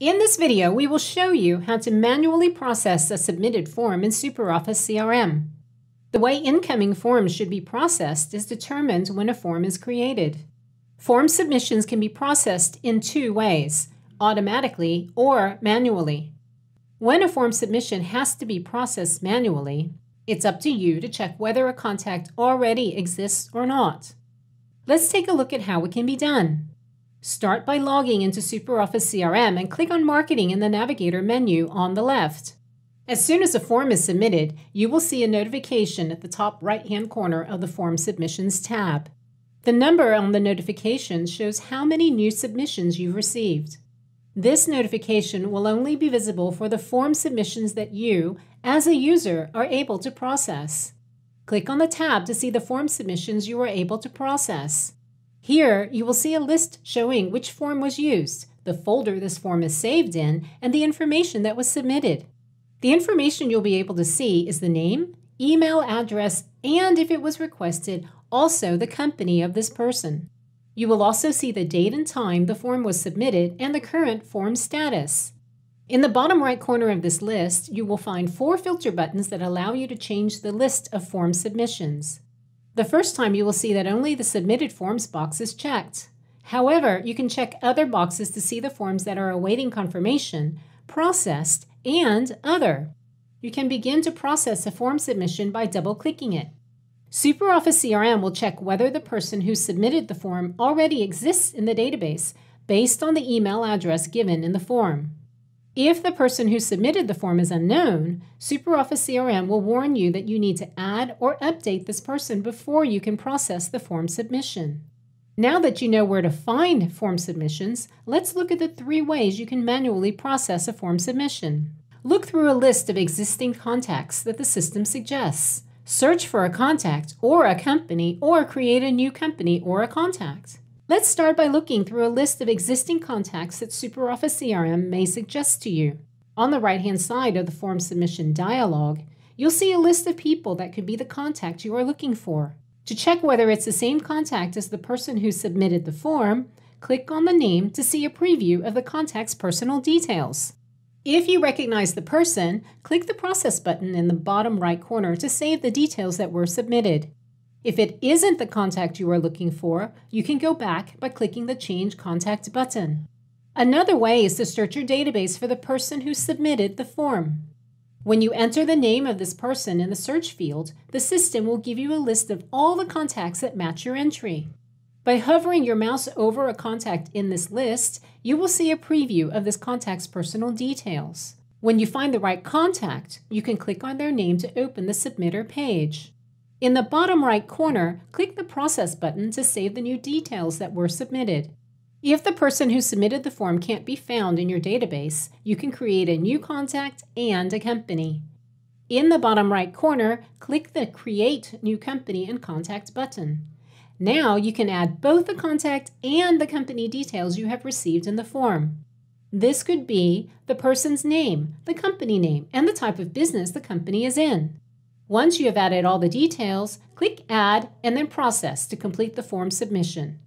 In this video, we will show you how to manually process a submitted form in SuperOffice CRM. The way incoming forms should be processed is determined when a form is created. Form submissions can be processed in two ways, automatically or manually. When a form submission has to be processed manually, it's up to you to check whether a contact already exists or not. Let's take a look at how it can be done. Start by logging into SuperOffice CRM and click on Marketing in the Navigator menu on the left. As soon as a form is submitted, you will see a notification at the top right-hand corner of the Form Submissions tab. The number on the notification shows how many new submissions you've received. This notification will only be visible for the form submissions that you, as a user, are able to process. Click on the tab to see the form submissions you are able to process. Here, you will see a list showing which form was used, the folder this form is saved in, and the information that was submitted. The information you'll be able to see is the name, email address, and if it was requested, also the company of this person. You will also see the date and time the form was submitted and the current form status. In the bottom right corner of this list, you will find four filter buttons that allow you to change the list of form submissions. The first time you will see that only the Submitted Forms box is checked. However, you can check other boxes to see the forms that are awaiting confirmation, processed, and other. You can begin to process a form submission by double-clicking it. SuperOffice CRM will check whether the person who submitted the form already exists in the database based on the email address given in the form. If the person who submitted the form is unknown, SuperOffice CRM will warn you that you need to add or update this person before you can process the form submission. Now that you know where to find form submissions, let's look at the three ways you can manually process a form submission. Look through a list of existing contacts that the system suggests. Search for a contact or a company or create a new company or a contact. Let's start by looking through a list of existing contacts that SuperOffice CRM may suggest to you. On the right-hand side of the form submission dialog, you'll see a list of people that could be the contact you are looking for. To check whether it's the same contact as the person who submitted the form, click on the name to see a preview of the contact's personal details. If you recognize the person, click the Process button in the bottom right corner to save the details that were submitted. If it isn't the contact you are looking for, you can go back by clicking the Change Contact button. Another way is to search your database for the person who submitted the form. When you enter the name of this person in the search field, the system will give you a list of all the contacts that match your entry. By hovering your mouse over a contact in this list, you will see a preview of this contact's personal details. When you find the right contact, you can click on their name to open the Submitter page. In the bottom right corner, click the Process button to save the new details that were submitted. If the person who submitted the form can't be found in your database, you can create a new contact and a company. In the bottom right corner, click the Create New Company and Contact button. Now you can add both the contact and the company details you have received in the form. This could be the person's name, the company name, and the type of business the company is in. Once you have added all the details, click Add and then Process to complete the form submission.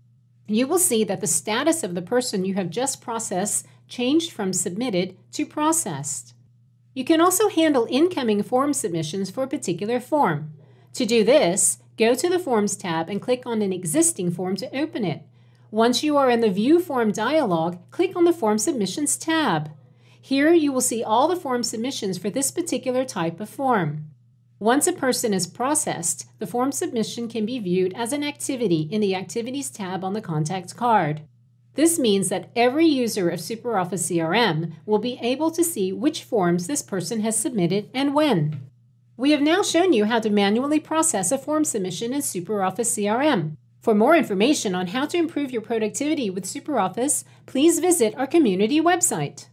You will see that the status of the person you have just processed changed from submitted to processed. You can also handle incoming form submissions for a particular form. To do this, go to the Forms tab and click on an existing form to open it. Once you are in the View Form dialog, click on the Form Submissions tab. Here you will see all the form submissions for this particular type of form. Once a person is processed, the form submission can be viewed as an activity in the Activities tab on the contact card. This means that every user of SuperOffice CRM will be able to see which forms this person has submitted and when. We have now shown you how to manually process a form submission in SuperOffice CRM. For more information on how to improve your productivity with SuperOffice, please visit our community website.